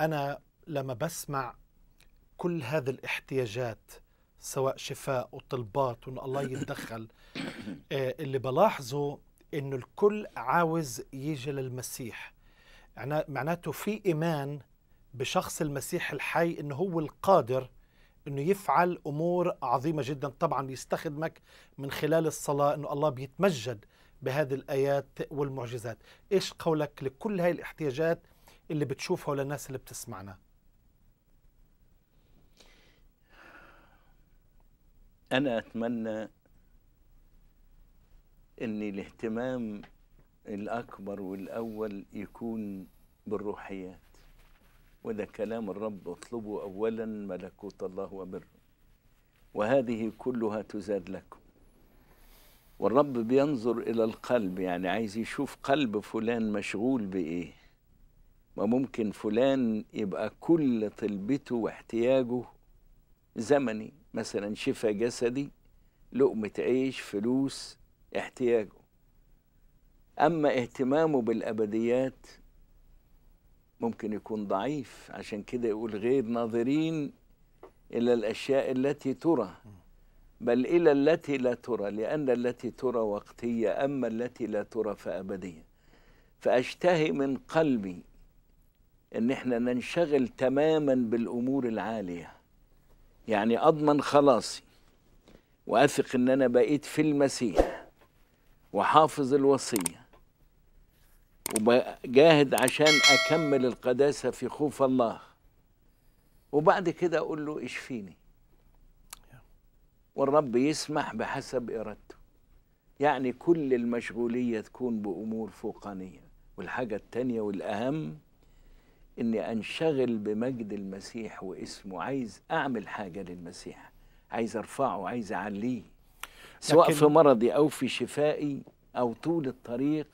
أنا لما بسمع كل هذه الاحتياجات سواء شفاء وطلبات وإن الله يتدخل آه، اللي بلاحظه إنه الكل عاوز يجي للمسيح يعني معناته في إيمان بشخص المسيح الحي إنه هو القادر انه يفعل امور عظيمه جدا طبعا بيستخدمك من خلال الصلاه انه الله بيتمجد بهذه الايات والمعجزات ايش قولك لكل هاي الاحتياجات اللي بتشوفها وللناس اللي بتسمعنا أنا أتمنى أن الاهتمام الأكبر والأول يكون بالروحيات وده كلام الرب اطلبوا أولا ملكوت الله وبره وهذه كلها تزاد لكم والرب بينظر إلى القلب يعني عايز يشوف قلب فلان مشغول بإيه وممكن فلان يبقى كل طلبته واحتياجه زمني مثلا شفاء جسدي لقمة عيش فلوس احتياجه أما اهتمامه بالأبديات ممكن يكون ضعيف عشان كده يقول غير ناظرين إلى الأشياء التي ترى بل إلى التي لا ترى لأن التي ترى وقتية أما التي لا ترى فأبدية فأشتهي من قلبي ان احنا ننشغل تماما بالامور العاليه يعني اضمن خلاصي واثق ان انا بقيت في المسيح وحافظ الوصيه وبجاهد عشان اكمل القداسه في خوف الله وبعد كده اقول له اشفيني والرب يسمح بحسب ارادته يعني كل المشغوليه تكون بامور فوقانيه والحاجه الثانيه والاهم اني انشغل بمجد المسيح واسمه عايز اعمل حاجه للمسيح عايز ارفعه عايز اعليه سواء في مرضي او في شفائي او طول الطريق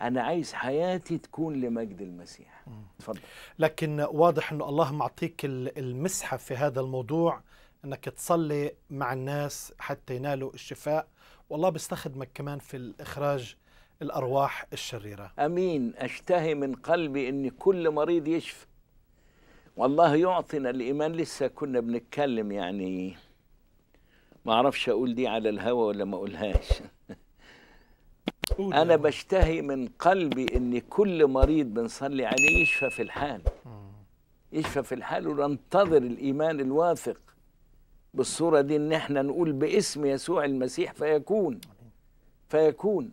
انا عايز حياتي تكون لمجد المسيح اتفضل لكن واضح انه الله معطيك المسحه في هذا الموضوع انك تصلي مع الناس حتى ينالوا الشفاء والله بيستخدمك كمان في الاخراج الأرواح الشريرة أمين أشتهي من قلبي أن كل مريض يشفى والله يعطينا الإيمان لسه كنا بنتكلم يعني ما أعرفش أقول دي على الهوى ولا ما أقولهاش أنا بشتهي من قلبي أن كل مريض بنصلي عليه يشفى في الحال يشفى في الحال وننتظر الإيمان الواثق بالصورة دي أن احنا نقول باسم يسوع المسيح فيكون فيكون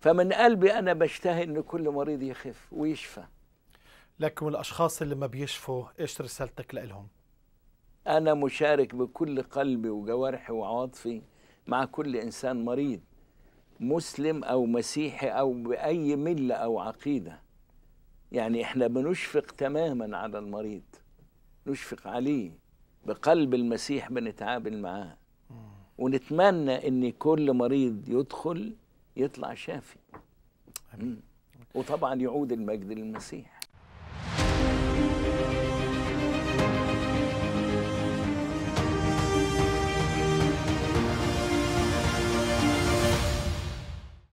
فمن قلبي أنا بشتهي أن كل مريض يخف ويشفى لكم الأشخاص اللي ما بيشفوا إيش رسالتك لهم؟ أنا مشارك بكل قلبي وجوارحي وعواطفي مع كل إنسان مريض مسلم أو مسيحي أو بأي ملة أو عقيدة يعني إحنا بنشفق تماما على المريض نشفق عليه بقلب المسيح بنتعامل معاه ونتمنى ان كل مريض يدخل يطلع شافي وطبعا يعود المجد للمسيح